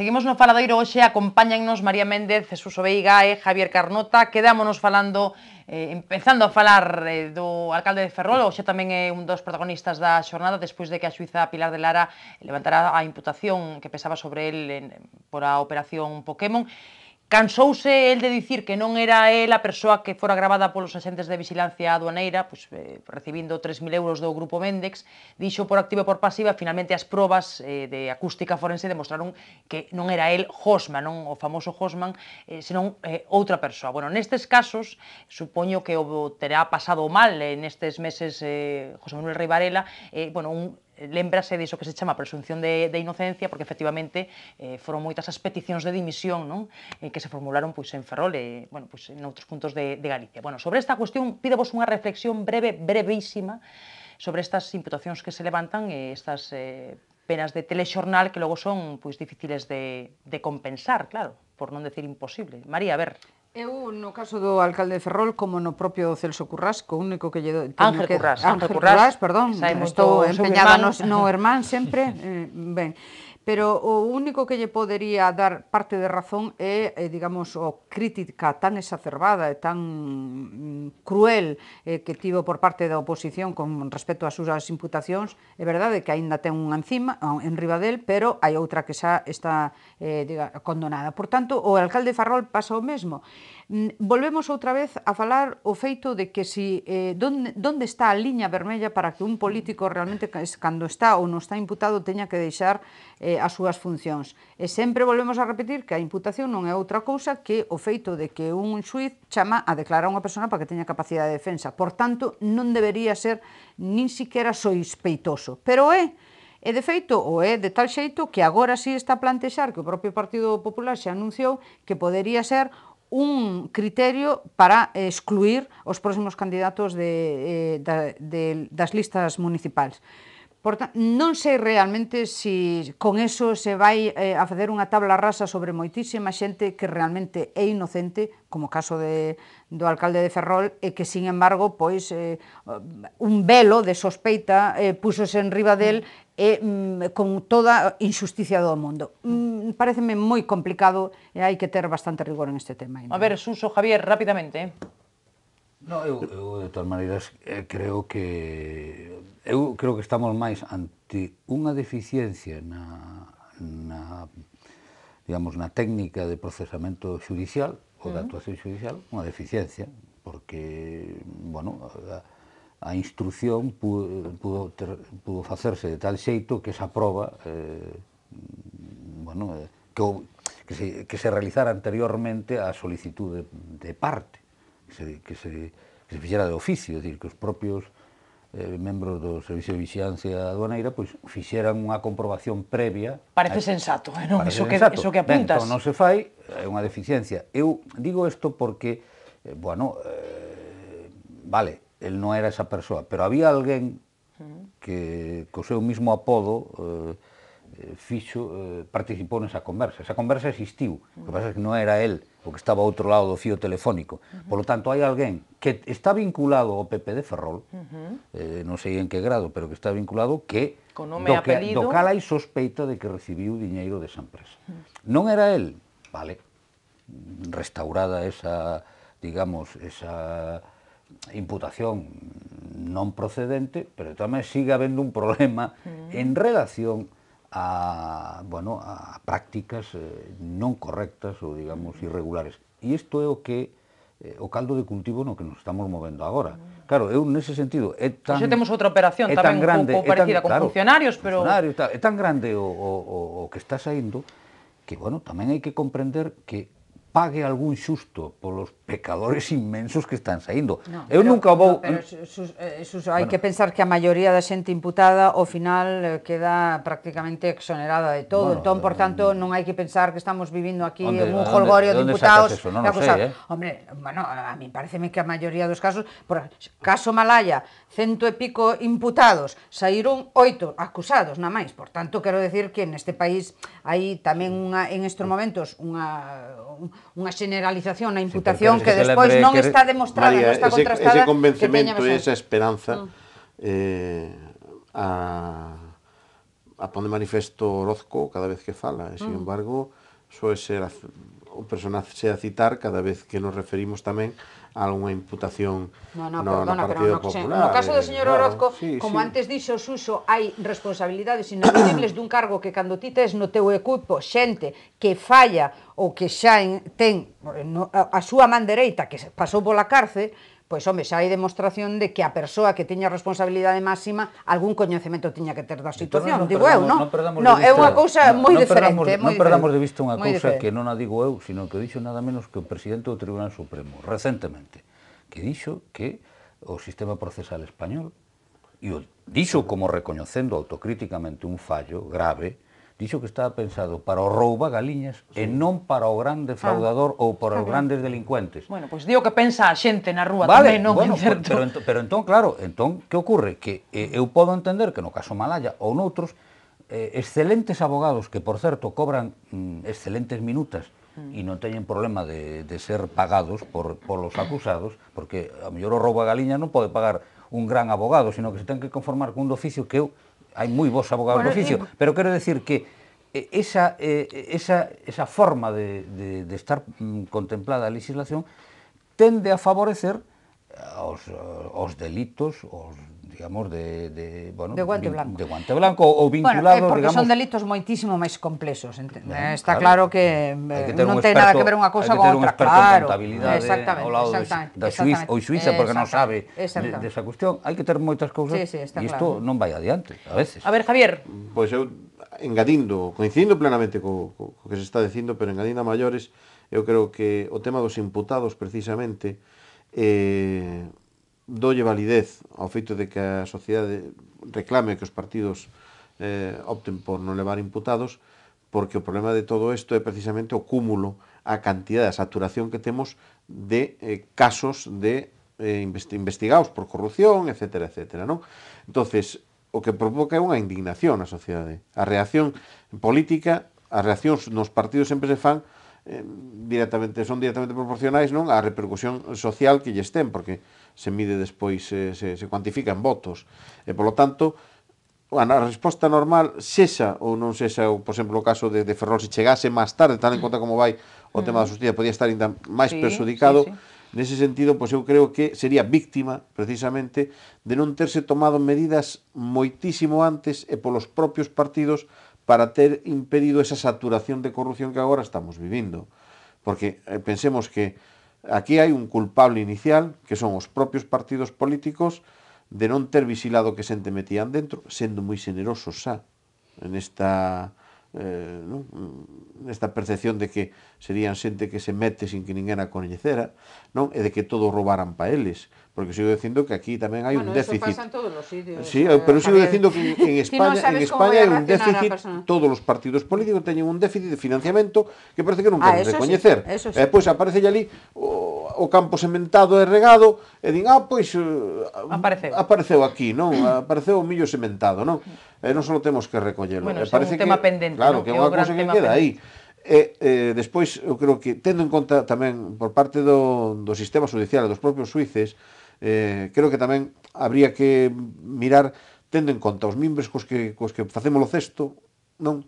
Seguimos no faladoiro hoxe, acompáñannos María Méndez, Jesús Oveiga e Javier Carnota. Quedámonos falando, eh, empezando a falar eh, do alcalde de Ferrol, hoxe tamén é un dos protagonistas da xornada, despois de que a xuiza Pilar de Lara levantará a imputación que pesaba sobre el en, por a operación Pokémon. Cansouse el de dicir que non era el a persoa que fora gravada polos axentes de vigilancia aduaneira, pois, eh, recibindo 3.000 euros do Grupo Mendex, dixo por activa e por pasiva, finalmente as probas eh, de acústica forense demostraron que non era el Hosman, non o famoso Hosman, eh, senón eh, outra persoa. Bueno, nestes casos, supoño que o terá pasado mal eh, nestes meses eh, José Manuel Rey Varela, eh, bueno, un lembrase diso que se chama presunción de, de inocencia porque efectivamente eh, foron moitas as peticións de dimisión non? Eh, que se formularon pois, en Ferrol e bueno, pois, en outros puntos de, de Galicia. Bueno, sobre esta cuestión pídovos unha reflexión breve, brevísima sobre estas imputacións que se levantan e estas eh, penas de telexornal que logo son pois difíciles de, de compensar, claro, por non decir imposible. María, a ver, Eu, no caso do alcalde de Ferrol, como no propio Celso Currasco, único que lle... Ángel que, Currás. Ángel Currás, Currás perdón, estou empeñada no, no hermán sempre. eh, ben, pero o único que lle podería dar parte de razón é, é eh, digamos, o crítica tan exacerbada e tan mm, cruel é, eh, que tivo por parte da oposición con respecto ás súas imputacións. É verdade que aínda ten unha encima, en Ribadel, pero hai outra que xa está eh, diga, condonada. Por tanto, o alcalde Farrol pasa o mesmo. Mm, volvemos outra vez a falar o feito de que si eh, donde, donde está a liña vermella para que un político realmente cando está ou non está imputado teña que deixar eh, as súas funcións. E sempre volvemos a repetir que a imputación non é outra cousa que o feito de que un xuiz chama a declarar unha persona para que teña capacidade de defensa. Por tanto, non debería ser nin siquiera soispeitoso. Pero é, E de feito, o é de tal xeito que agora si sí está a plantexar que o propio Partido Popular se anunciou que podería ser un criterio para excluir os próximos candidatos de, eh, de, de, das listas municipais. Por ta, non sei realmente se si con eso se vai eh, a facer unha tabla rasa sobre moitísima xente que realmente é inocente, como o caso de, do alcalde de Ferrol, e que, sin embargo, pois eh, un velo de sospeita eh, púsose riba del mm. e mm, con toda injusticia do mundo. Mm, pareceme moi complicado e hai que ter bastante rigor en este tema. A ver, Suso, Javier, rapidamente. Eh. No, eu, eu de todas maneiras eh, creo que eu creo que estamos máis ante unha deficiencia na, na digamos na técnica de procesamento judicial ou da actuación judicial, unha deficiencia, porque bueno, a, a instrución pudo, pudo, ter, pudo facerse de tal xeito que esa proba eh, bueno, eh, que, que, se, que se realizara anteriormente a solicitude de, de parte se, que, se, que se fixera de oficio, decir, que os propios eh, membros do Servicio de Vixiancia Aduaneira pois fixeran unha comprobación previa. Parece a... sensato, eh, non? Parece eso, sensato. que, eso que apuntas. Ben, entón, non se fai, é unha deficiencia. Eu digo isto porque, eh, bueno, eh, vale, el non era esa persoa, pero había alguén que co seu mismo apodo eh, Eh, fixo, eh, participou nesa conversa. Esa conversa existiu, o que pasa é que non era él o que estaba ao outro lado do fío telefónico. Uh -huh. Por lo tanto, hai alguén que está vinculado ao PP de Ferrol, uh -huh. eh, non sei en que grado, pero que está vinculado, que Con nome do, que, apelido... do cal hai sospeita de que recibiu diñeiro desa empresa. Uh -huh. Non era él, vale, restaurada esa, digamos, esa imputación non procedente, pero tamén sigue habendo un problema uh -huh. en relación a, bueno, a prácticas eh, non correctas ou, digamos, irregulares. E isto é o que eh, o caldo de cultivo no que nos estamos movendo agora. Claro, eu nese sentido é tan Xa temos outra operación tamén tan grande, un pouco parecida tan, con claro, funcionarios, pero Funcionario, é tan grande o, o, o que está saindo que bueno, tamén hai que comprender que pague algún xusto polos pecadores inmensos que están saindo. No, eu pero, nunca vou... No, pero, eh, eh, hai bueno, que pensar que a maioría da xente imputada ao final eh, queda prácticamente exonerada de todo. Bueno, entón, por tanto, non hai que pensar que estamos vivindo aquí onde, un jolgorio de imputados eso? No, acusados. Sei, eh? Hombre, bueno, a mí pareceme que a maioría dos casos, por caso Malaya, cento e pico imputados, saíron oito acusados, na máis. Por tanto, quero decir que neste país hai tamén unha, en estes momentos unha, unha generalización na imputación que despois non está demostrada, María, non está ese, contrastada. Ese convencemento e esa esperanza mm. eh, a, a de manifesto Orozco cada vez que fala, e, sin mm. embargo, soe ser a, o personaxe a citar cada vez que nos referimos tamén algunha imputación no, no, no, perdona, no Partido pero no, Popular. No caso do señor claro, Orozco, sí, como sí. antes dixo Suso, hai responsabilidades ineludibles dun cargo que cando ti tes no teu equipo xente que falla ou que xa ten a, a súa man dereita que pasou pola cárcel, pois home, xa hai demostración de que a persoa que tiña responsabilidade máxima algún coñecemento tiña que ter da situación, entón, non digo perdamos, eu, non? Non, perdamos no, é unha cousa moi non diferente, perdamos, moi Non perdamos de vista unha cousa que non a digo eu, sino que dixo nada menos que o presidente do Tribunal Supremo recentemente, que dixo que o sistema procesal español e o dixo como recoñecendo autocríticamente un fallo grave dixo que estaba pensado para o rouba galiñas sí. e non para o gran defraudador ah, ou para os grandes delincuentes. Bueno, pois pues dio que pensa a xente na rúa vale, tamén, non bueno, certo. Pero, pero, pero entón, claro, entón, que ocorre? Que eh, eu podo entender que no caso Malaya ou noutros, eh, excelentes abogados que, por certo, cobran mm, excelentes minutas mm. e non teñen problema de, de ser pagados por, por los acusados, porque a mellor o rouba galiña non pode pagar un gran abogado, sino que se ten que conformar cun do oficio que eu hai moi bons abogados bueno, do oficio, y... Eh, pero quero decir que eh, esa, eh, esa, esa forma de, de, de estar mm, contemplada a legislación tende a favorecer os, os delitos, os digamos, de, de, bueno, de guante blanco. De guante blanco ou eh, vinculado, bueno, porque digamos... son delitos moitísimo máis complexos, entende? Ben, está claro, claro que, que eh, non ten nada que ver unha cousa con outra, claro. Exactamente, ao lado exactamente, da Suiza, ou Suiza, porque non sabe desa de, cuestión. Hai que ter moitas cousas sí, sí, e isto claro. non vai adiante, a veces. A ver, Javier. Pois pues eu, engadindo, coincidindo plenamente co, co, co que se está dicindo, pero engadindo a maiores, eu creo que o tema dos imputados, precisamente, eh, dolle validez ao feito de que a sociedade reclame que os partidos eh, opten por non levar imputados, porque o problema de todo isto é precisamente o cúmulo, a cantidad, a saturación que temos de eh, casos de eh, investigados por corrupción, etc. etc non? entonces o que provoca é unha indignación na sociedade. A reacción política, as reaccións nos partidos sempre se fan eh, directamente, son directamente proporcionais non á repercusión social que lles ten, porque eh, se mide despois, se, se, se cuantifica en votos. E, polo tanto, bueno, a resposta normal sexa ou non sexa, ou, por exemplo, o caso de, de Ferrol se chegase máis tarde, tal en conta como vai o mm. tema da justicia, podía estar ainda máis sí, perxudicado. Sí, sí. Nese sentido, pois eu creo que sería víctima, precisamente, de non terse tomado medidas moitísimo antes e polos propios partidos para ter impedido esa saturación de corrupción que agora estamos vivindo. Porque eh, pensemos que Aquí hai un culpable inicial, que son os propios partidos políticos, de non ter visilado que xente metían dentro, sendo moi xenerosos xa en esta eh, non? nesta mm, percepción de que serían xente que se mete sin que ninguén a coñecera, non? E de que todo roubaran pa eles, porque sigo dicindo que aquí tamén hai bueno, un déficit. Bueno, todos os sitios. Sí, eh, pero sigo dicindo que en España, si no en España hai un déficit, todos os partidos políticos teñen un déficit de financiamento que parece que non queren ah, recoñecer. Sí, sí. E eh, pois pues, aparece ali o o campo sementado e regado e din, ah, pois eh, apareceu, apareceu aquí, non? Apareceu o millo sementado, non? E non só temos que recollelo. Bueno, eh, e parece un tema que, pendente, claro, que é unha cousa que queda aí. E, e despois, eu creo que, tendo en conta tamén por parte do, do sistema judicial e dos propios suíces, eh, creo que tamén habría que mirar tendo en conta os mimbres cos que, cos que facemos o cesto, non?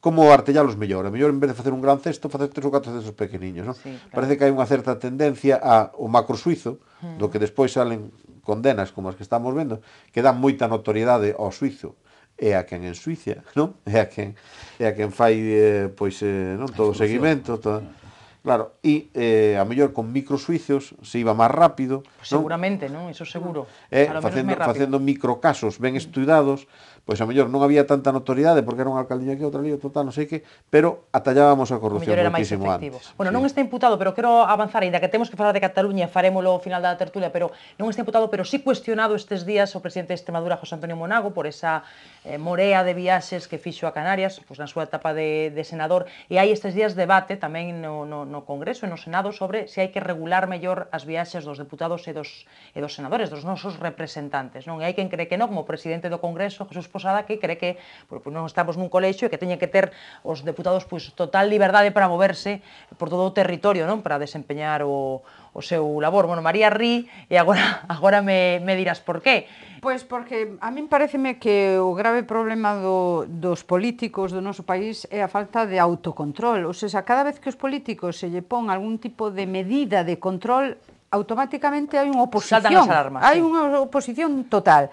como artellalos mellor. A mellor, en vez de facer un gran cesto, facer tres ou catro cestos pequeniños. Non? Sí, claro. Parece que hai unha certa tendencia o macro suizo, -huh. Hmm. do que despois salen condenas como as que estamos vendo, que dan moita notoriedade ao suizo e a quen en Suiza, non? E a quen, e a quen fai eh, pois eh, non todo o seguimento, todo. Hmm. Claro, e eh, a mellor con microsuizos se iba máis rápido. Pues Seguramente, non? Iso seguro. Eh, facendo, facendo microcasos ben estudados pois a mellor non había tanta notoriedade porque era unha alcaldía que outra lío total, non sei que, pero atallábamos a corrupción a moitísimo antes. Bueno, sí. non está imputado, pero quero avanzar, ainda que temos que falar de Cataluña, farémolo ao final da tertulia, pero non está imputado, pero sí cuestionado estes días o presidente de Extremadura, José Antonio Monago, por esa eh, morea de viaxes que fixo a Canarias, pois na súa etapa de, de senador, e hai estes días debate tamén no, no, no Congreso e no Senado sobre se hai que regular mellor as viaxes dos deputados e dos, e dos senadores, dos nosos representantes. Non? E hai quen cree que non, como presidente do Congreso, Jesús Posada que cree que pues, non estamos nun colexio e que teñen que ter os deputados pois, total liberdade para moverse por todo o territorio non para desempeñar o, o seu labor. Bueno, María rí e agora, agora me, me dirás por qué. Pois porque a min pareceme que o grave problema do, dos políticos do noso país é a falta de autocontrol. Ou seja, cada vez que os políticos se lle pon algún tipo de medida de control, automáticamente hai unha oposición. Hai unha oposición total.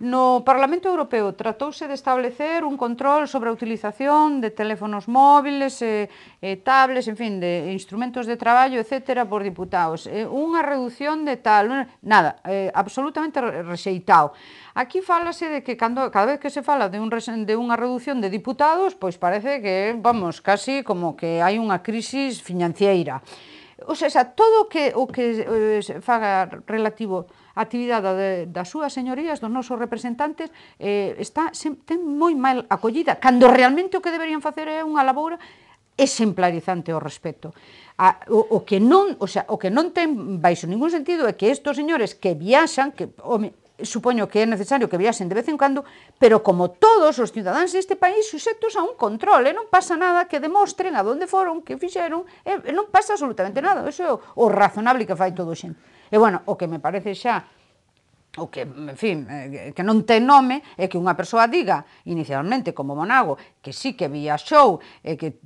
No Parlamento Europeo tratouse de establecer un control sobre a utilización de teléfonos móviles, e, e tablets, en fin, de instrumentos de traballo, etc., por diputados. E, unha reducción de tal, nada, eh, absolutamente rexeitado. Aquí falase de que cando, cada vez que se fala de, un, de unha reducción de diputados, pois parece que, vamos, casi como que hai unha crisis financiera. O sea, todo o que, o que eh, faga relativo a actividade das súas señorías, dos nosos representantes, eh, está, se, ten moi mal acollida, cando realmente o que deberían facer é unha laboura exemplarizante ao respecto. A, o, o, que non, o, sea, o que non ten baixo ningún sentido é que estos señores que viaxan, que home, supoño que é necesario que viaxen de vez en cando, pero como todos os cidadáns deste país suxetos a un control, e non pasa nada que demostren a donde foron, que fixeron, e non pasa absolutamente nada, eso é o, o razonable que fai todo xente. E bueno, o que me parece xa o que, en fin, eh, que non ten nome é que unha persoa diga inicialmente como Monago que sí que viaxou e que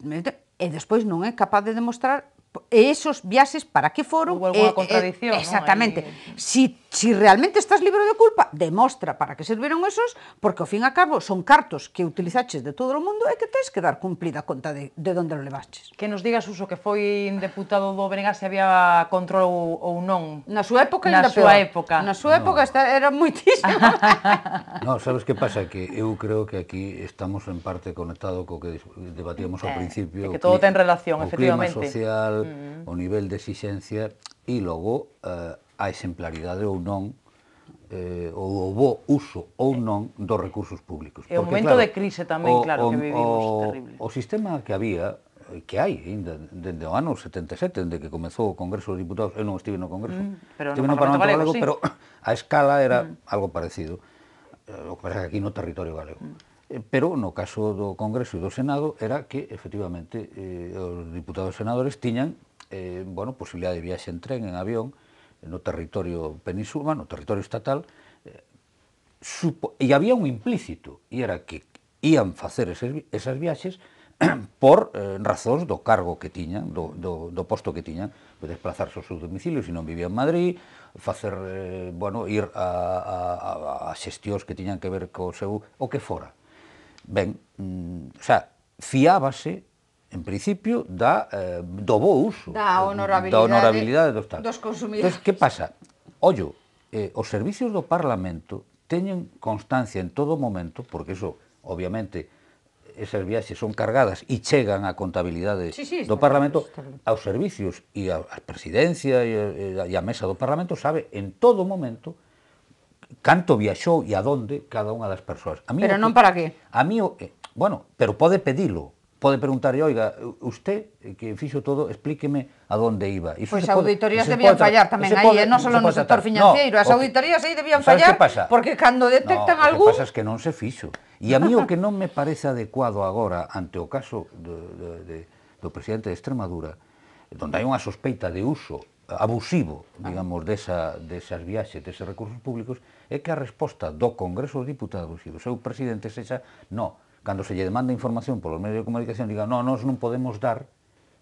e despois non é capaz de demostrar e esos viaxes para que foron Hubo alguna eh, eh, contradicción, eh, exactamente. ¿no? Ahí... Si si realmente estás libre de culpa, demostra para que serviron esos, porque ao fin a cabo son cartos que utilizaches de todo o mundo e que tens que dar cumplida conta de, de onde lo levaches. Que nos digas, Uso, que foi deputado do Bregas se había control ou non. Na súa época Na súa peor. época. Na súa no. época esta era moitísimo. no, sabes que pasa? Que eu creo que aquí estamos en parte conectado co que debatíamos ao eh, principio. Que todo ten relación, o efectivamente. clima social, mm. o nivel de exixencia e logo eh, a exemplaridade ou non eh, ou o bo uso ou non dos recursos públicos. É o momento claro, de crise tamén, o, claro, que vivimos o, terrible. O sistema que había, eh, que hai ainda dende o ano 77, dende que comezou o Congreso dos Diputados, eu non estive no Congreso, mm, pero no, no Parlamento Galego, Galego sí. pero a escala era mm. algo parecido, eh, o que pasa que aquí no territorio galego. Mm pero no caso do Congreso e do Senado era que efectivamente eh, os diputados senadores tiñan eh, bueno, posibilidad de viaxe en tren, en avión, no territorio peninsular, no territorio estatal, eh, supo, e había un implícito, e era que ían facer eses, esas viaxes por eh, razóns do cargo que tiñan, do, do, do posto que tiñan, pues, desplazarse aos seus domicilios, se non vivía en Madrid, facer, eh, bueno, ir a, a, a, a xestións que tiñan que ver co seu, o que fora. Ben, mm, o sea, fiábase en principio da eh, do bo uso da eh, honorabilidade, da honorabilidade dos, Estado. dos consumidores. Entonces, que pasa? Ollo, eh, os servicios do Parlamento teñen constancia en todo momento, porque eso, obviamente, esas viaxes son cargadas e chegan á contabilidade sí, sí, do Parlamento, bien, aos servicios e á presidencia e a, e a mesa do Parlamento sabe en todo momento canto viaxou e adonde cada unha das persoas. A mí, pero non para que? A mí, eh, bueno, pero pode pedilo, pode preguntar, oiga, usted que fixo todo, explíqueme a donde iba. Iso pois pues as auditorías debían fallar tamén aí, pode, eh, non só no sector tratar. financeiro, no, as auditorías aí debían fallar porque cando detectan no, algún... O que pasa é que non se fixo. E a mí o que non me parece adecuado agora ante o caso do, do, de, do presidente de Extremadura, donde hai unha sospeita de uso abusivo, ah. digamos, desa, desas viaxes, deses recursos públicos, é que a resposta do Congreso dos Diputados e do seu presidente sexa no, cando se lle demanda información polos medios de comunicación, diga, no, nós non podemos dar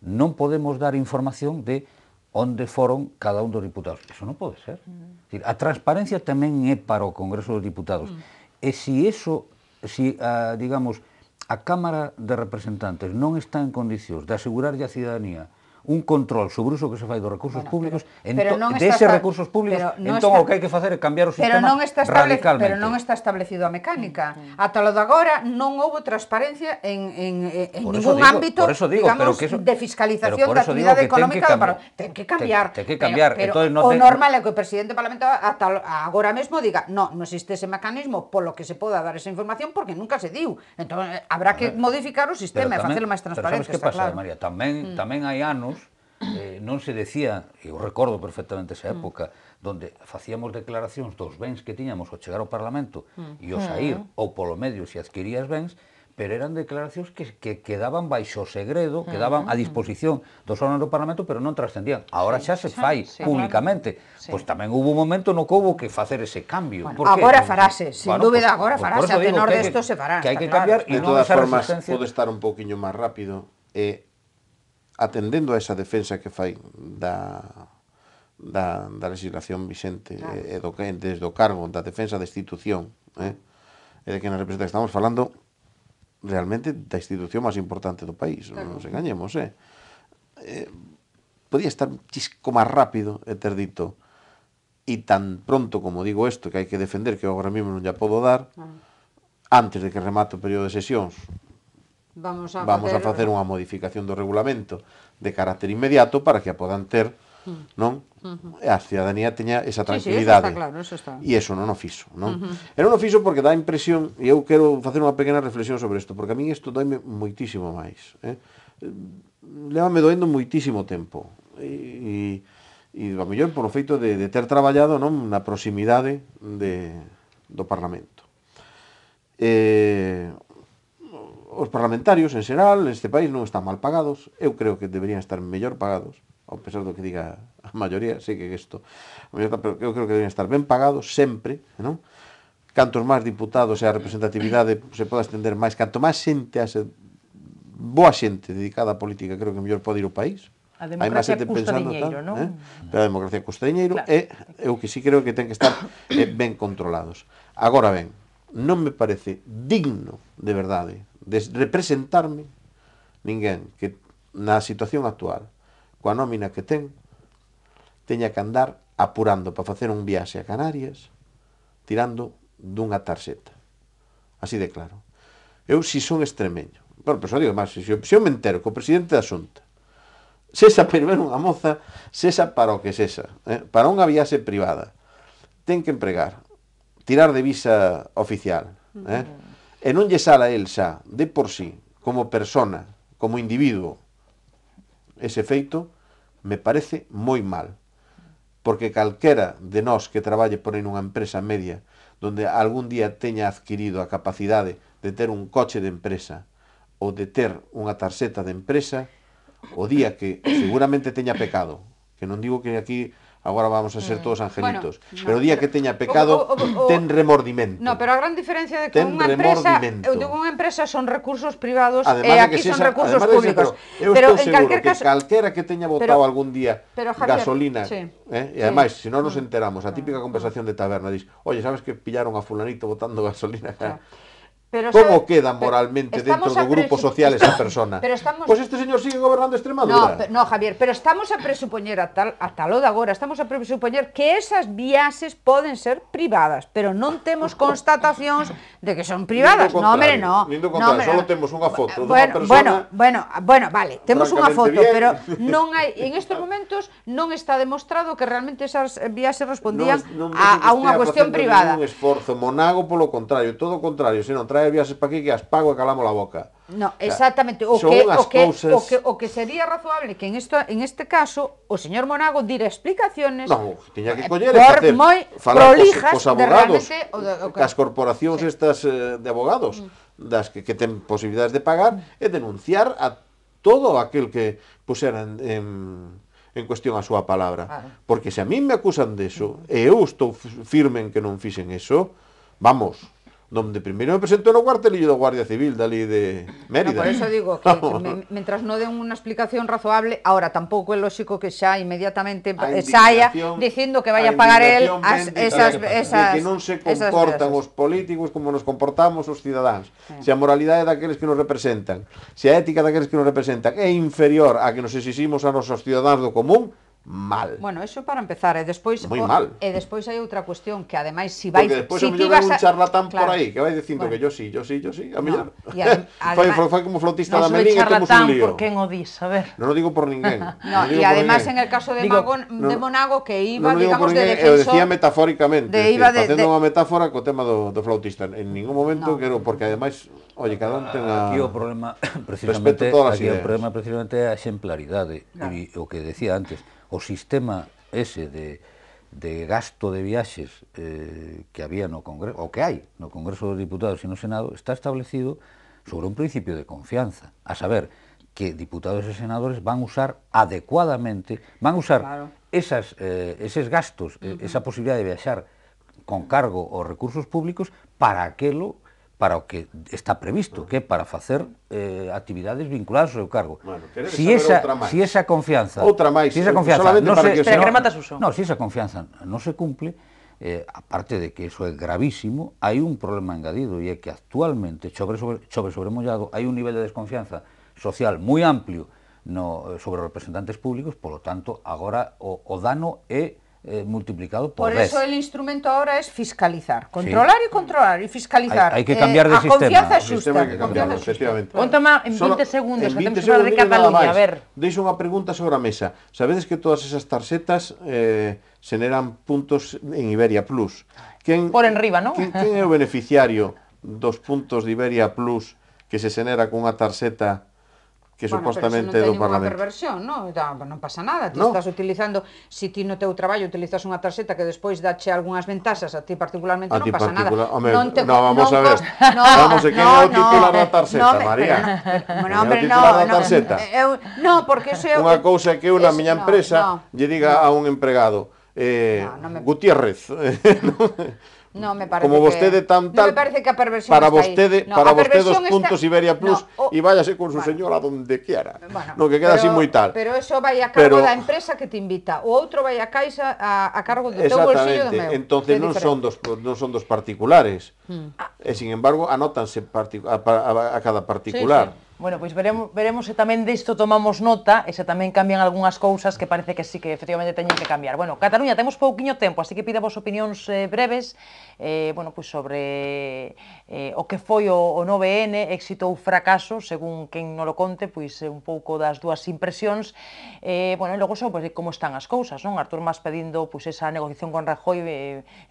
non podemos dar información de onde foron cada un dos diputados. Eso non pode ser. Uh A transparencia tamén é para o Congreso dos Diputados. Mm. E se iso, se, ah, digamos, a Cámara de Representantes non está en condicións de asegurarlle a cidadanía un control sobre o uso que se fai dos recursos bueno, públicos pero, pero de ese recursos públicos no entón está, o que hai que facer é cambiar o sistema pero non está radicalmente pero non está establecido a mecánica mm -hmm. ata lo de agora non houbo transparencia en, en, en ningún digo, ámbito digo, digamos, pero que eso, de fiscalización da actividade económica ten que, cambiar, ten que cambiar ten, ten que cambiar pero, pero no o ten, normal é que o presidente do Parlamento ata agora mesmo diga non, non existe ese mecanismo polo que se poda dar esa información porque nunca se diu entón eh, habrá que modificar o sistema e facelo máis transparente pero sabes que pasa, claro. María? tamén, mm. tamén hai anos eh, non se decía, eu recordo perfectamente esa época, mm. donde facíamos declaracións dos bens que tiñamos ao chegar ao Parlamento mm. e ao sair, mm. ou polo medio se adquirías bens, pero eran declaracións que, que quedaban baixo segredo, quedaban a disposición dos órganos do Parlamento, pero non trascendían. Ahora sí, xa se fai sí, públicamente. Claro. Sí. Pois tamén hubo un momento no que houve que facer ese cambio. Bueno, agora farase, sin dúbida, dúbida, agora farase, pues, pues a tenor desto se fará. Que hai que cambiar claro. e non todas formas, pode estar un poquinho máis rápido. Eh, atendendo a esa defensa que fai da da, da legislación vixente claro. e, eh, do, desde o cargo da defensa da institución eh? e de que na representa estamos falando realmente da institución máis importante do país claro. non nos engañemos eh? eh podía estar chisco máis rápido e ter dito e tan pronto como digo isto que hai que defender que agora mesmo non lla podo dar ah. antes de que remate o período de sesións vamos a, vamos facer... a facer unha modificación do regulamento de carácter inmediato para que a podan ter mm. non? Uh mm-hmm. -huh. A ciudadanía teña esa tranquilidade. Sí, sí, eso está claro, eso está. E eso non o fixo, non? Uh mm-hmm. -huh. E non o fixo porque dá impresión, e eu quero facer unha pequena reflexión sobre isto, porque a min isto doime moitísimo máis, eh? levame doendo moitísimo tempo. E, e, e a mellor por o feito de, de ter traballado non na proximidade de, do Parlamento. Eh, os parlamentarios en xeral neste país non están mal pagados, eu creo que deberían estar mellor pagados, ao pesar do que diga a maioría, sei que isto, pero eu creo que deberían estar ben pagados sempre, non? Cantos máis diputados e a representatividade se poda estender máis, canto máis xente ser boa xente dedicada á política, creo que mellor pode ir o país. A democracia Hai custa diñeiro, non? Eh? Pero a democracia custa dinheiro claro. e eu que sí creo que ten que estar eh, ben controlados. Agora ben, non me parece digno, de verdade, de representarme ninguén que na situación actual, coa nómina que ten, teña que andar apurando para facer un viaxe a Canarias tirando dunha tarxeta. Así de claro. Eu si son extremeño. Bueno, pero digo máis, se, se eu me entero co presidente da Xunta, esa primeiro unha moza, esa para o que sexa, eh? para unha viaxe privada, ten que empregar, tirar de visa oficial, eh? e non lle sala el xa, de por sí, como persona, como individuo, ese feito, me parece moi mal. Porque calquera de nós que traballe por aí nunha empresa media, donde algún día teña adquirido a capacidade de ter un coche de empresa ou de ter unha tarxeta de empresa, o día que seguramente teña pecado, que non digo que aquí agora vamos a ser mm. todos angelitos. Bueno, no, pero o día que teña pecado o, o, o, ten remordimento. No, pero a gran diferencia de que unha empresa, eh, unha empresa son recursos privados además eh, e aquí son esa, recursos públicos. Ese, pero, pero estou en calquera caso, calquera que teña votado pero, algún día pero, Javier, gasolina, sí, eh? e sí, ademais, se si non nos mm. enteramos, a típica mm. conversación de taberna, dis, "Oye, sabes que pillaron a fulanito votando gasolina?" Claro. Pero como sabe, queda moralmente dentro do grupo social esa persona? Pero estamos... Pois pues este señor sigue gobernando Extremadura. No, pero, no, Javier, pero estamos a presupoñer a tal, a tal o de agora, estamos a presupoñer que esas viaxes poden ser privadas, pero non temos constatacións de que son privadas. No, hombre, no. Nindo no, hombre, solo temos unha foto bueno, dunha persona. Bueno, bueno, bueno, vale, temos unha foto, bien. pero non hai en estes momentos non está demostrado que realmente esas viaxes respondían no, no, a, a unha cuestión privada. Non esforzo monago, polo contrario, todo o contrario, senón trae trae viaxes para aquí que as pago e calamos a boca. No, exactamente, o que, o, que, cousas... o, que, o que sería razoable que en, esto, en este caso o señor Monago dira explicaciones no, tiña que eh, coñer por facer, moi falar prolijas cos, cos abogados, de o, de, o que... as corporacións sí. estas eh, de abogados mm. das que, que ten posibilidades de pagar mm. e denunciar a todo aquel que puseran en, en, en cuestión a súa palabra. Claro. Porque se a mí me acusan de eso, e eu estou firme en que non fixen eso, vamos, donde primeiro me presento no cuartelillo do Guardia Civil dali de Mérida. No, por eso digo que, que me, mentras non den unha explicación razoable, ahora tampouco é lóxico que xa inmediatamente eh, saia dicindo que vaya a pagar el as, esas, que esas... que non se comportan os políticos como nos comportamos os cidadáns. Sí. Se a moralidade daqueles que nos representan, se a ética daqueles que nos representan é inferior a que nos exiximos a nosos cidadáns do común, mal. Bueno, eso para empezar, e despois Muy o, mal. e despois hai outra cuestión que ademais si vais Porque si ti vas a... un charlatán claro. por aí que vai dicindo bueno. que yo sí, yo sí, yo sí, a mellor. No. Adem... foi, foi, como flotista no da Melín que temos un lío. por quen o dis, a ver. Non lo digo por ninguén. no, e ademais además en el caso de digo, Magón, no, de Monago que iba, no, digamos, de defensor. Eu decía metafóricamente, de, iba de, facendo de... unha metáfora co tema do, do flautista. En ningún momento no. quero, porque ademais Oye, cada un ten a... Aquí o problema precisamente, aquí o problema precisamente é a exemplaridade, e o que decía antes, o sistema ese de, de gasto de viaxes eh, que había no Congreso, o que hai no Congreso dos Diputados e no Senado, está establecido sobre un principio de confianza, a saber, que diputados e senadores van usar adecuadamente, van usar claro. esas, eh, eses gastos, uh eh, -huh. esa posibilidad de viaxar con cargo aos recursos públicos para aquelo para o que está previsto, que é para facer eh, actividades vinculadas ao seu cargo. Bueno, si esa, outra máis. Si esa confianza... Outra máis. Si esa confianza... No se, que se, no, si esa confianza non se cumple, eh, aparte de que eso é gravísimo, hai un problema engadido e é que actualmente chove sobre, chove sobre mollado, hai un nivel de desconfianza social moi amplio no, sobre os representantes públicos, polo tanto, agora o, o dano é eh, multiplicado por, por eso el instrumento ahora es fiscalizar, controlar sí. y controlar y fiscalizar. Hay, hay que cambiar de eh, sistema. A confianza xusta. sistema que cambiarlo, efectivamente. Conta má en Solo, 20 segundos, en 20 que temos segundos de Cataluña, a ver. Deixo unha pregunta sobre a mesa. Sabedes que todas esas tarxetas eh, xeneran puntos en Iberia Plus. Quen, por enriba, non? Quen, quen é o beneficiario dos puntos de Iberia Plus que se xenera cunha tarxeta que bueno, supostamente pero se non do Parlamento. perversión, non? Da, non pasa nada, ti no. estás utilizando, se si ti no teu traballo utilizas unha tarxeta que despois dache algunhas ventaxas a ti particularmente, a non ti pasa particular... nada. Hombre, non te no, vamos non a ver. No, vamos a que non é o titular da tarxeta, no, María. Pero, no, hombre, no, no, tarxeta. Eu, no, porque eso é unha cousa que unha miña empresa no, no, lle diga no. a un empregado, eh, no, no me... Gutiérrez. No me parece Como vostede que, tan tal, no me parece que a perversión para vostede, no, para vostede os puntos está... Iberia Plus no, o... e váyase con su bueno, señora donde quiera. Bueno, no que queda pero, así moi tal. Pero eso vai a cargo pero... da empresa que te invita. O outro vai a Caixa a, a cargo do teu bolsillo do meu. Entonces non son dos non son dos particulares. Hmm. E sin embargo anótanse a, a, a cada particular. Sí, sí. Bueno, pois veremos, veremos se tamén disto tomamos nota e se tamén cambian algunhas cousas que parece que sí que efectivamente teñen que cambiar. Bueno, Cataluña, temos pouquiño tempo, así que pida vos opinións eh, breves eh, bueno, pois sobre eh, o que foi o, o 9N, éxito ou fracaso, según quen non lo conte, pois eh, un pouco das dúas impresións. Eh, bueno, e logo só pois, como están as cousas, non? Artur Mas pedindo pois, esa negociación con Rajoy eh,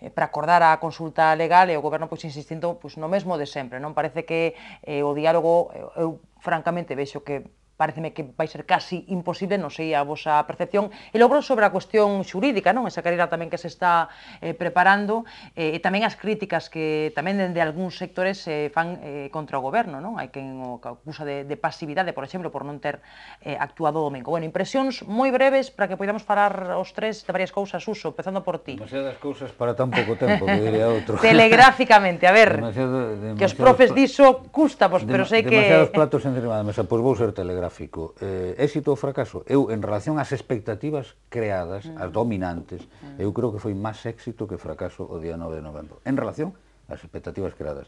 eh, para acordar a consulta legal e o goberno pois insistindo pois, no mesmo de sempre, non? Parece que eh, o diálogo, eh, eu francamente veo que pareceme que vai ser casi imposible, non sei a vosa percepción, e logo sobre a cuestión xurídica, non esa carreira tamén que se está eh, preparando, eh, e tamén as críticas que tamén de, de algúns sectores se eh, fan eh, contra o goberno, non? Hai quen o acusa de, de pasividade, por exemplo, por non ter eh, actuado domingo. Bueno, impresións moi breves para que poidamos falar os tres de varias cousas, Uso, empezando por ti. Demasiadas cousas para tan pouco tempo, que diría outro. Telegráficamente, a ver, demasiado, demasiado que os profes diso custa, pues, pois, pero sei que... Demasiados platos encima da mesa, pois pues vou ser telegráfico biográfico, eh, éxito ou fracaso? Eu, en relación ás expectativas creadas, -huh. Mm. as dominantes, -huh. Mm. eu creo que foi máis éxito que fracaso o día 9 de novembro. En relación ás expectativas creadas.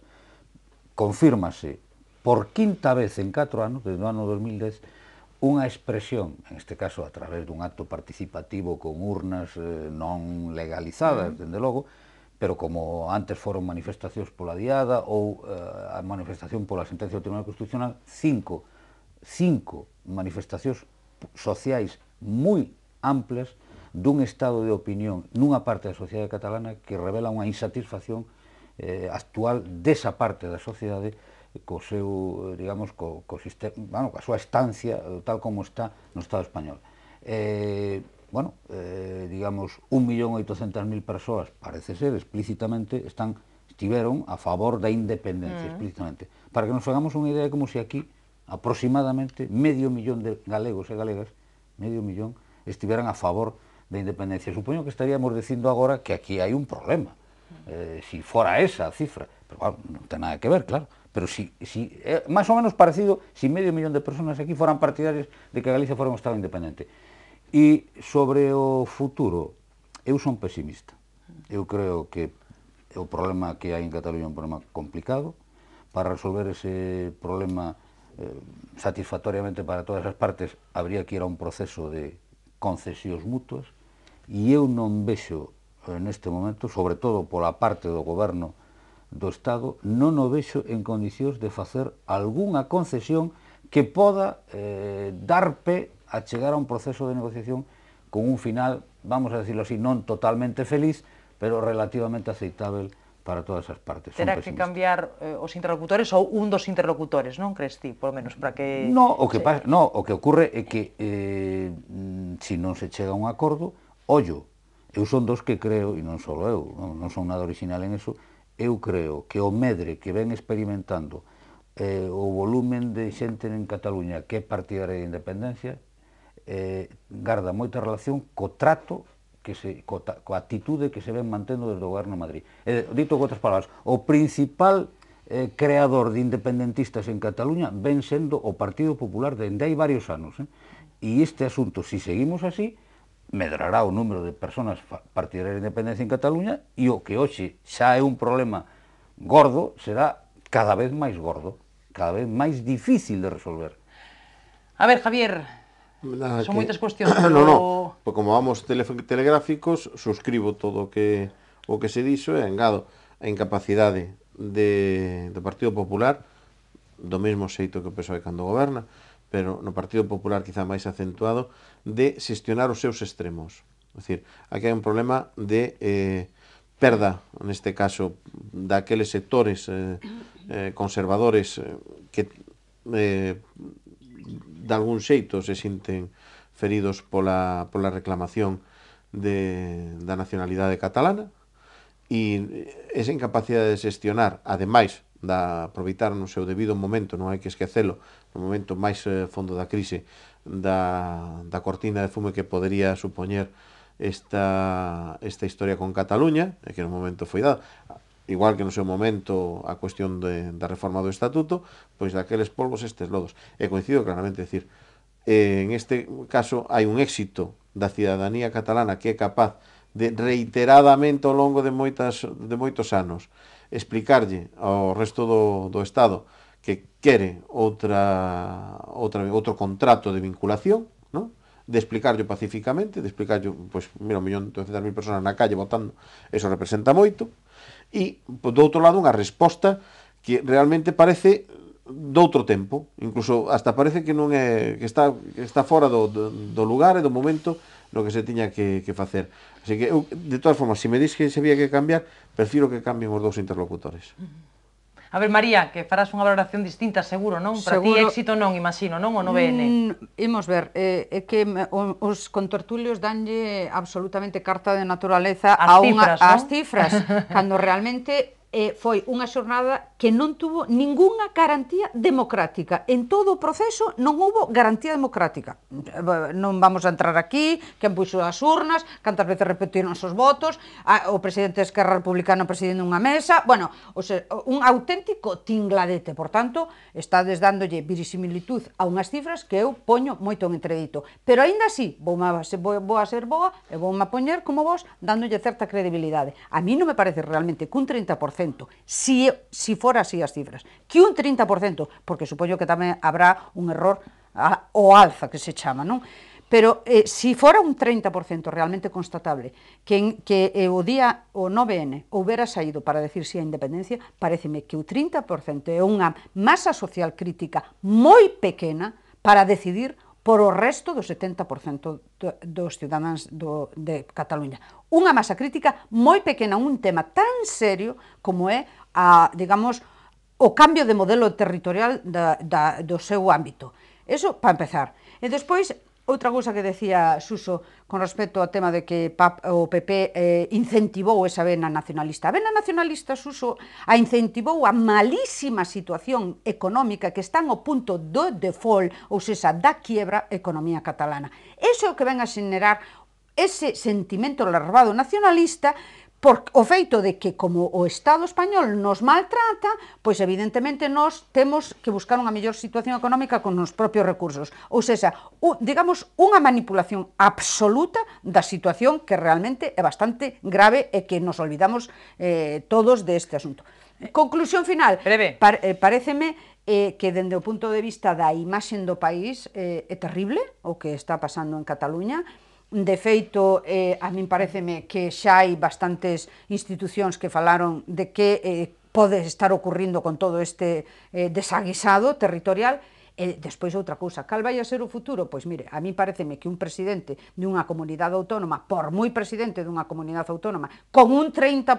Confírmase por quinta vez en 4 anos, desde o ano 2010, unha expresión, en este caso a través dun acto participativo con urnas eh, non legalizadas, mm. dende logo, pero como antes foron manifestacións pola diada ou eh, a manifestación pola sentencia do Tribunal Constitucional, cinco cinco manifestacións sociais moi amplas dun estado de opinión nunha parte da sociedade catalana que revela unha insatisfacción eh, actual desa parte da sociedade co seu, digamos, co, co sistema, bueno, coa súa estancia tal como está no Estado español. Eh, bueno, eh, digamos, 1.800.000 persoas, parece ser, explícitamente, están, estiveron a favor da independencia, mm. explícitamente. Para que nos hagamos unha idea como se si aquí aproximadamente medio millón de galegos e galegas, medio millón, estiveran a favor da independencia. Supoño que estaríamos dicindo agora que aquí hai un problema, eh, si fora esa a cifra, pero claro, non ten nada que ver, claro, pero si, si eh, máis ou menos parecido, si medio millón de personas aquí foran partidarias de que Galicia fora un Estado independente. E sobre o futuro, eu son pesimista. Eu creo que o problema que hai en Cataluña é un problema complicado, para resolver ese problema Eh, satisfactoriamente para todas as partes, habría que ir a un proceso de concesións mutuas, e eu non vexo eh, neste momento, sobre todo pola parte do goberno do Estado, non o vexo en condicións de facer algunha concesión que poda eh, dar pé a chegar a un proceso de negociación con un final, vamos a decirlo así, non totalmente feliz, pero relativamente aceitável para todas as partes. Terá que cambiar eh, os interlocutores ou un dos interlocutores, non crees ti, polo menos para que No, o que pasa, no, o que ocorre é que eh se mm, si non se chega a un acordo, ollo, eu son dos que creo e non só eu, non, non son nada original en eso, eu creo que o medre que ven experimentando eh, o volumen de xente en Cataluña que é partidaria de independencia eh, garda moita relación co trato que se, coa, coa actitude que se ven mantendo desde o goberno de Madrid. Eh, dito con outras palabras, o principal eh, creador de independentistas en Cataluña ven sendo o Partido Popular dende hai varios anos. Eh? E este asunto, se si seguimos así, medrará o número de personas partidarias de independencia en Cataluña e o que hoxe xa é un problema gordo será cada vez máis gordo, cada vez máis difícil de resolver. A ver, Javier, Nada, Son que... moitas cuestións, pero... no, no, Pues como vamos tele, telegráficos, suscribo todo o que o que se dixo e engado a incapacidade de, do Partido Popular do mesmo xeito que o PSOE cando goberna, pero no Partido Popular quizá máis acentuado, de xestionar os seus extremos. É dicir, aquí hai un problema de eh, perda, neste caso, daqueles sectores eh, eh, conservadores eh, que eh, de algún xeito se sinten feridos pola, pola reclamación de, da nacionalidade catalana e esa incapacidade de xestionar, ademais da aproveitar no seu debido momento, non hai que esquecelo, no momento máis eh, fondo da crise da, da cortina de fume que podería supoñer esta, esta historia con Cataluña, que no momento foi dado, igual que no seu momento a cuestión de, da reforma do estatuto, pois daqueles polvos estes lodos. E coincido claramente decir, eh, en este caso hai un éxito da cidadanía catalana que é capaz de reiteradamente ao longo de moitas de moitos anos explicarlle ao resto do, do Estado que quere outra, outra outro contrato de vinculación, non? de explicarlle pacificamente, de explicarlle, pois, pues, mira, un millón de mil personas na calle votando, eso representa moito, e, do outro lado, unha resposta que realmente parece doutro tempo, incluso hasta parece que non é que está que está fora do, do, do lugar e do momento no que se tiña que, que facer. Así que eu, de todas formas, se me dis que se había que cambiar, prefiro que cambien os dous interlocutores. Uh -huh. A ver, María, que farás unha valoración distinta, seguro, non? Para seguro... ti éxito non, imagino, non? O no BN. Mm, imos ver, eh, é eh, que os contortulios danlle absolutamente carta de naturaleza as a unha, cifras, as cifras, cando realmente eh, foi unha xornada que non tuvo ningunha garantía democrática. En todo o proceso non houbo garantía democrática. Non vamos a entrar aquí, quen puxo as urnas, cantas veces repetiron os votos, a, o presidente de Esquerra Republicana presidindo unha mesa, bueno, o sea, un auténtico tingladete. Por tanto, estades dándolle virisimilitud a unhas cifras que eu poño moito en entredito. Pero aínda así, vou, a, vou a ser boa e vou a poñer como vos, dándolle certa credibilidade. A mí non me parece realmente cun 30% si, si for así as cifras, que un 30%, porque supoño que tamén habrá un error a, o alza que se chama, non? Pero eh, si fora un 30% realmente constatable que, en, que eh, o día o 9N houbera saído para decir si a independencia, pareceme que o 30% é unha masa social crítica moi pequena para decidir por o resto do 70% dos cidadáns do, de Cataluña. Unha masa crítica moi pequena, un tema tan serio como é, a, digamos, o cambio de modelo territorial da, da, do seu ámbito. Eso para empezar. E despois, Outra cousa que decía Suso con respecto ao tema de que o PP eh, incentivou esa vena nacionalista. A vena nacionalista, Suso, a incentivou a malísima situación económica que está no punto do default, ou seja, da quiebra economía catalana. Eso é o que ven a xenerar ese sentimento larvado nacionalista por o feito de que como o Estado español nos maltrata, pois evidentemente nós temos que buscar unha mellor situación económica con os propios recursos. Ou seja, o, digamos unha manipulación absoluta da situación que realmente é bastante grave e que nos olvidamos eh, todos deste asunto. Conclusión final. Breve. Par, eh, pareceme eh, que dende o punto de vista da imaxen do país eh, é terrible o que está pasando en Cataluña, De feito, eh, a min pareceme que xa hai bastantes institucións que falaron de que eh, pode estar ocurrindo con todo este eh, desaguisado territorial E despois outra cousa, cal vai a ser o futuro? Pois mire, a mí pareceme que un presidente dunha comunidade autónoma, por moi presidente dunha comunidade autónoma, con un 30%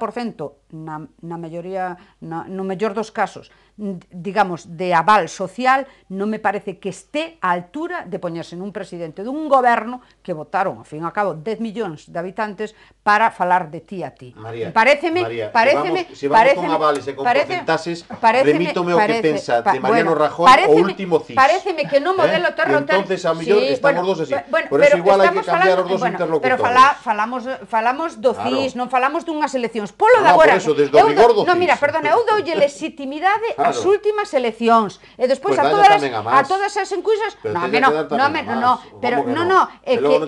na, na maioría, na, no mellor dos casos, digamos, de aval social, non me parece que este a altura de poñerse nun presidente dun goberno que votaron, ao fin e ao cabo, 10 millóns de habitantes para falar de ti a ti. María, pareceme, María, pareceme, se vamos, se vamos pareceme, con avales e con porcentaxes, remítome o que pensa de Mariano bueno, Rajoy o último gratis. Pareceme que no ¿Eh? modelo eh? terrotar... Entonces, a mellor sí, estamos bueno, dos así. Bueno, Por eso igual hai que cambiar falando, os dos bueno, interlocutores. Pero fala, falamos, falamos do claro. CIS, non falamos dunhas eleccións. Polo no, ah, da agora... Eso, desde eu, do, do no, mira, perdona, eu doulle legitimidade claro. as últimas eleccións. E despois pues a, todas, a, a todas as encuisas... No, que no, no, no, no, pero no, no, é que... non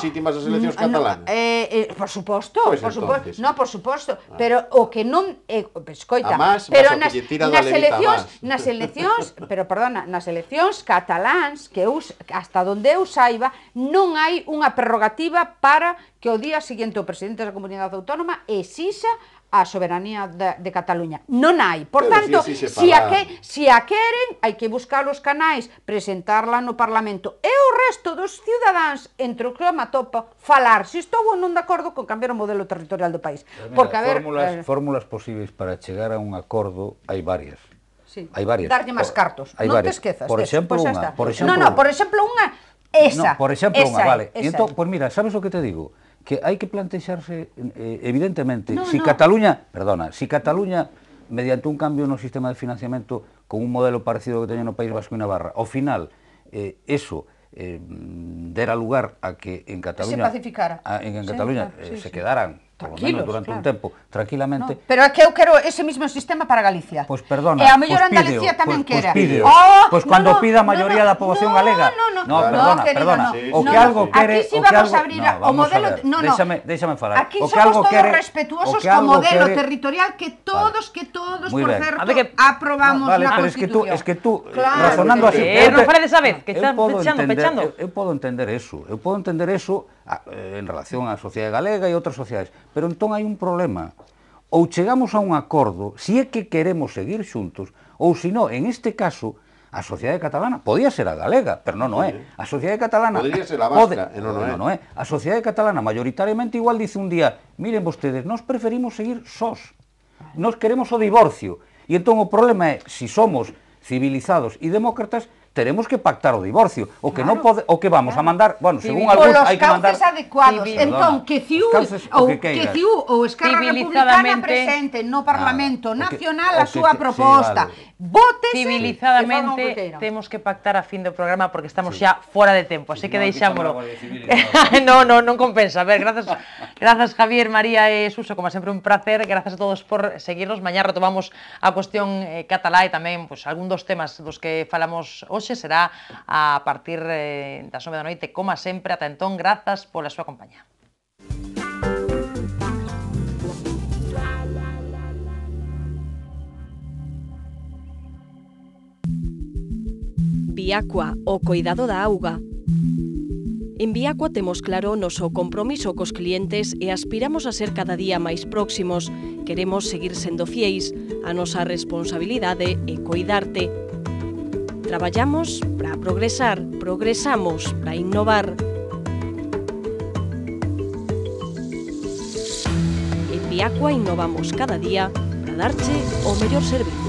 te parecen as eleccións mm, catalanas. Eh, eh por suposto, por suposto, no, por suposto, ah. pero o que non, eh, escoita, pero nas, nas eleccións, nas eleccións, pero perdona, nas nas eleccións cataláns, que eu, hasta donde eu saiba, non hai unha prerrogativa para que o día seguinte o presidente da comunidade autónoma exixa a soberanía de, de Cataluña. Non hai. Por Pero tanto, si, si, si, a que, si a queren, hai que buscar os canais, presentarla no Parlamento. E o resto dos cidadáns, entre o que me falar se estou ou non de acordo con cambiar o modelo territorial do país. mira, Porque, a ver, fórmulas, eh... fórmulas posibles para chegar a un acordo hai varias sí. hai varias. Darlle máis cartos, non te esquezas. Por exemplo, pues pois unha, por exemplo, Non, non, por exemplo, unha esa. No, por exemplo, unha, vale. E Entón, pois pues mira, sabes o que te digo? Que hai que plantexarse eh, evidentemente, no, si no. Cataluña, perdona, si Cataluña mediante un cambio no sistema de financiamento con un modelo parecido que teñen no País Vasco e Navarra. Ao final, eh, eso eh, dera lugar a que en Cataluña se pacificara. A, en, en sí, Cataluña claro, sí, eh, sí, se quedaran polo menos durante claro. un tempo, tranquilamente. No, pero é que eu quero ese mismo sistema para Galicia. Pois pues perdona, e a mellor pues Andalucía Galicia tamén pues, quera. Pois pues oh, pues cando no, pida a maioría no, da poboación no, galega. No, no, no, no, perdona, no, perdona. No, o que algo quere, sí o que algo, abrir no, o modelo, no, no. Déxame, déxame falar. Aquí o que somos algo todos quere, respetuosos co modelo quere, territorial que todos vale. que todos Muy por certo que, aprobamos no, vale, na pero es que tú, es que tú eh, razonando así. non fale desa vez, que están pechando, pechando. Eu podo entender eso, eu podo entender eso Eh, en relación á sociedade galega e outras sociedades. Pero entón hai un problema. Ou chegamos a un acordo, si é que queremos seguir xuntos, ou se non, en este caso, a sociedade catalana podía ser a galega, pero non o é. A sociedade catalana Podría ser a vasca, pode, e non, non, non é. A sociedade catalana mayoritariamente igual dice un día, miren vostedes, nós preferimos seguir sós. Nós queremos o divorcio. E entón o problema é, se si somos civilizados e demócratas, teremos que pactar o divorcio, o que claro. non pode, o que vamos claro. a mandar, bueno, según algún hai que mandar adecuados. Entón que CIU ou que, que CIU ou Esquerra Republicana presente no Parlamento nada, Nacional que, a súa proposta. Sí, vale. Vótese civilizadamente temos que pactar a fin do programa porque estamos sí. xa fora de tempo, así sí, que no, deixámolo. no, no, non compensa. A ver, grazas, grazas Javier, María e Suso, como sempre un placer. Grazas a todos por seguirnos. Mañá retomamos a cuestión eh, catalá e tamén pues, algún dos temas dos que falamos hoxe hoxe será a partir eh, das 9 da noite, como sempre, ata entón, grazas pola súa compañía. Biacua, o coidado da auga. En Biacua temos claro o noso compromiso cos clientes e aspiramos a ser cada día máis próximos. Queremos seguir sendo fieis a nosa responsabilidade e coidarte. Traballamos para progresar, progresamos para innovar. En Viacua innovamos cada día para darche o mellor servizo.